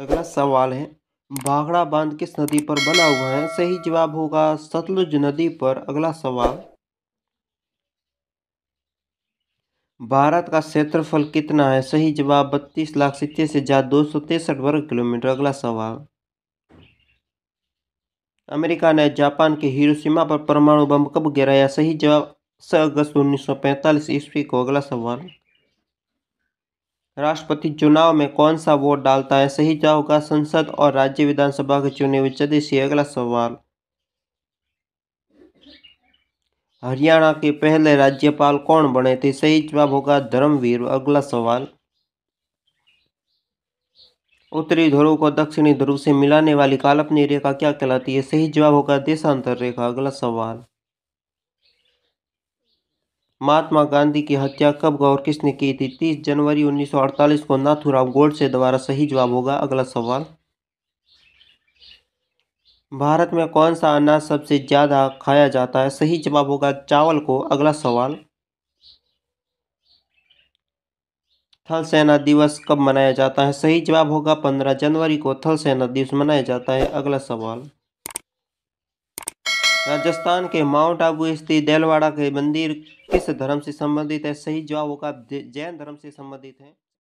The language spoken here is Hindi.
अगला सवाल है भाखड़ा बांध किस नदी पर बना हुआ है सही जवाब होगा सतलुज नदी पर अगला सवाल भारत का क्षेत्रफल कितना है सही जवाब बत्तीस लाख सितैस हजार दो सौ तिरसठ वर्ग किलोमीटर अगला सवाल अमेरिका ने जापान के सीमा पर परमाणु बम कब गिराया सही जवाब छह अगस्त उन्नीस सौ पैंतालीस ईस्वी को अगला सवाल राष्ट्रपति चुनाव में कौन सा वोट डालता है सही क्या होगा संसद और राज्य विधानसभा के चुने हुए सदस्य अगला सवाल हरियाणा के पहले राज्यपाल कौन बने थे सही जवाब होगा धर्मवीर अगला सवाल उत्तरी ध्रुव को दक्षिणी ध्रुव से मिलाने वाली कालपनी रेखा क्या कहलाती है सही जवाब होगा देशांतर रेखा अगला सवाल महात्मा गांधी की हत्या कब और किसने की थी तीस जनवरी 1948 को नाथुराव गोड से द्वारा सही जवाब होगा अगला सवाल भारत में कौन सा अनाज सबसे ज़्यादा खाया जाता है सही जवाब होगा चावल को अगला सवाल थल सेना दिवस कब मनाया जाता है सही जवाब होगा पंद्रह जनवरी को थल सेना दिवस मनाया जाता है अगला सवाल राजस्थान के माउंट आबू स्थित देलवाड़ा के मंदिर किस धर्म से संबंधित है सही जवाब होगा जैन धर्म से संबंधित है